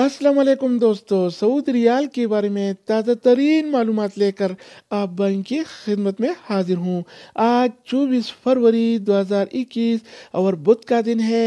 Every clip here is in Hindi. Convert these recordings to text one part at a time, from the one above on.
अस्सलाम वालेकुम दोस्तों सऊद रियाल के बारे में ताज़ा तरीन मालूम लेकर आप बैंक की खिदमत में हाजिर हूँ आज चौबीस फरवरी 2021 और बुध का दिन है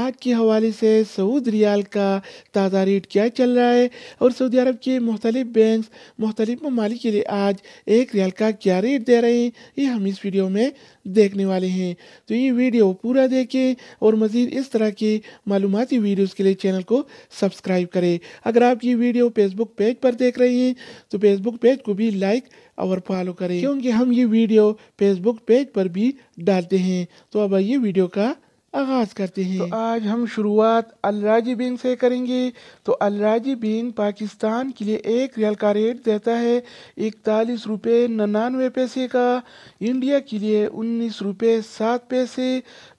आज के हवाले से सऊद रियाल का ताज़ा रेट क्या चल रहा है और सऊदी अरब के मुख्तलिफ बैंक मुख्तलिफ ममालिक के लिए आज एक रियाल का क्या रेट दे रहे हैं ये हम इस वीडियो में देखने वाले हैं तो ये वीडियो पूरा देखें और मज़ीद इस तरह के मालूमती वीडियोज़ के लिए चैनल को सब्सक्राइब करें अगर आप ये वीडियो फेसबुक पेज पर देख रहे हैं तो फेसबुक पेज को भी लाइक और फॉलो करें क्योंकि हम ये वीडियो फेसबुक पेज पर भी डालते हैं तो अब ये वीडियो का आगाज करते हैं तो आज हम शुरुआत अलराजी बैंक से करेंगे तो अलराजी बैंक पाकिस्तान के लिए एक रियल का रेट देता है इकतालीस रुपये नन्ानवे पैसे का इंडिया के लिए उन्नीस रुपये सात पैसे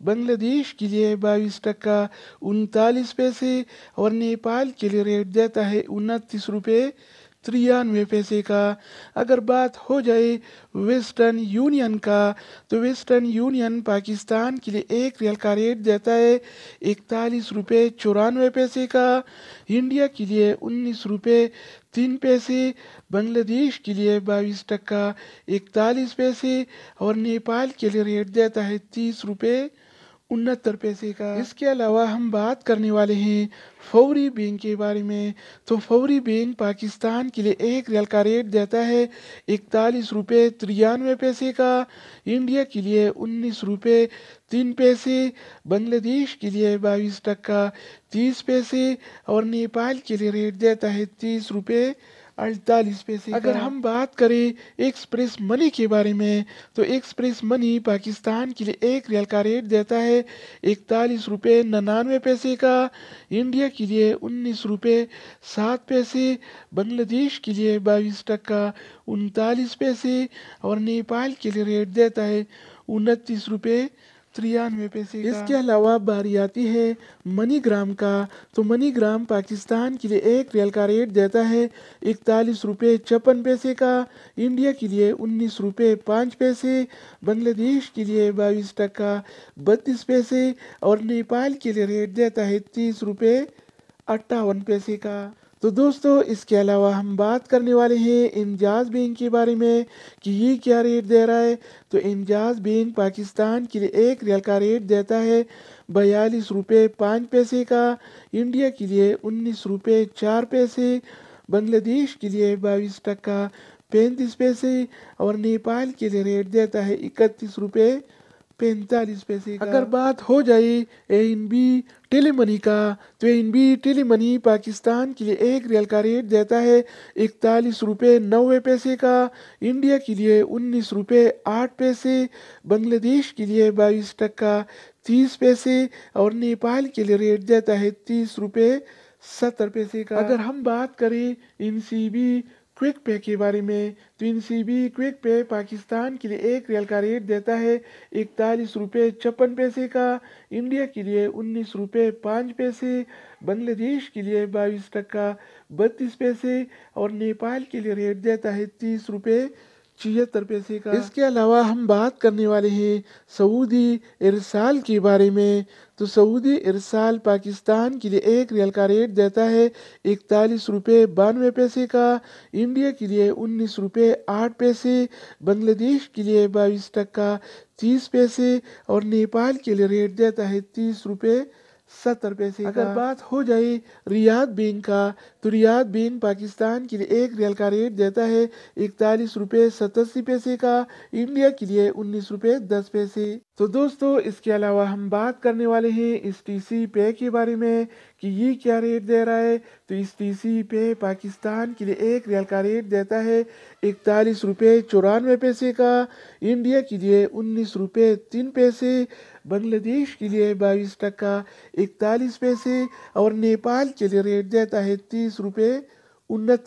बांग्लादेश के लिए बाईस टक्का उनतालीस पैसे और नेपाल के लिए रेट देता है उनतीस रुपये त्रियानवे पैसे का अगर बात हो जाए वेस्टर्न यूनियन का तो वेस्टर्न यूनियन पाकिस्तान के लिए एक रियल का रेट देता है इकतालीस रुपये चौरानवे पैसे का इंडिया के लिए उन्नीस रुपये तीन पैसे बांग्लादेश के लिए बाईस टक्का इकतालीस पैसे और नेपाल के लिए रेट देता है तीस रुपये उन्नत पैसे का इसके अलावा हम बात करने वाले हैं फौरी बैंक के बारे में तो फौरी बैंक पाकिस्तान के लिए एक रियल का रेट देता है इकतालीस रुपये तिरानवे पैसे का इंडिया के लिए उन्नीस रुपये तीन पैसे बांग्लादेश के लिए बाईस टक्का तीस पैसे और नेपाल के लिए रेट देता है तीस रुपये अड़तालीस पैसे अगर हम बात करें एक्सप्रेस मनी के बारे में तो एक्सप्रेस मनी पाकिस्तान के लिए एक रियल का रेट देता है इकतालीस रुपये नन्ानवे पैसे का इंडिया के लिए उन्नीस रुपये सात पैसे बांग्लादेश के लिए बाईस टक्का उनतालीस पैसे और नेपाल के लिए रेट देता है उनतीस रुपये तिरानवे पैसे इसके अलावा बारी आती है मनीग्राम का तो मनीग्राम पाकिस्तान के लिए एक रियल का रेट देता है इकतालीस रुपये छप्पन पैसे का इंडिया के लिए उन्नीस रुपये पाँच पैसे बांग्लादेश के लिए बाईस टका बत्तीस पैसे और नेपाल के लिए रेट देता है तीस रुपये अट्ठावन पैसे का तो दोस्तों इसके अलावा हम बात करने वाले हैं इमजाज बैंक के बारे में कि ये क्या रेट दे रहा है तो इमजाज बैंक पाकिस्तान के लिए एक रियल का रेट देता है बयालीस रुपये पाँच पैसे का इंडिया के लिए उन्नीस रुपये चार पैसे बांग्लादेश के लिए बाईस टका पैंतीस पैसे और नेपाल के लिए रेट देता है इकतीस रुपये पैंतालीस पैसे का अगर बात हो जाए A N B tele money का तो N B tele money Pakistan के लिए एक रियल का रेट देता है इकतालीस रुपये नबे पैसे का इंडिया के लिए उन्नीस रुपये आठ पैसे बांग्लादेश के लिए बाईस टक्का तीस पैसे और नेपाल के लिए रेट देता है तीस रुपये सत्तर पैसे का अगर हम बात करें इन सी बी क्विक पे के बारे में तो इन सी बी क्विक पे पाकिस्तान के लिए एक रियल का रेट देता है इकतालीस रुपये छप्पन पैसे का इंडिया के लिए उन्नीस रुपये पाँच पैसे बांग्लादेश के लिए बाईस टक्का बत्तीस पैसे और नेपाल के लिए रेट देता है तीस रुपये छिहत्तर पैसे का इसके अलावा हम बात करने वाले हैं सऊदी इरसाल के बारे में तो सऊदी इरसाल पाकिस्तान के लिए एक रियल का रेट देता है इकतालीस रुपये बानवे पैसे का इंडिया के लिए उन्नीस रुपये आठ पैसे बांग्लादेश के लिए बाईस टक्का तीस पैसे और नेपाल के लिए रेट देता है तीस रुपये सत्तर पैसे अगर बात हो जाए रियाद बीन का तो रियाद बीन पाकिस्तान के लिए एक रियल का रेट देता है इकतालीस रुपये सतासी पैसे का इंडिया के लिए उन्नीस रुपये दस पैसे तो दोस्तों इसके अलावा हम बात करने वाले हैं इस टी सी पे के बारे में कि ये क्या रेट दे रहा है तो इस टी सी पे पाकिस्तान के लिए एक रियल का रेट देता है इकतालीस रुपये चौरानवे पैसे का इंडिया के लिए उन्नीस रुपये तीन पैसे बांग्लादेश के लिए बाईस टका इकतालीस पैसे और नेपाल के लिए रेट देता है तीस रुपये उन्नत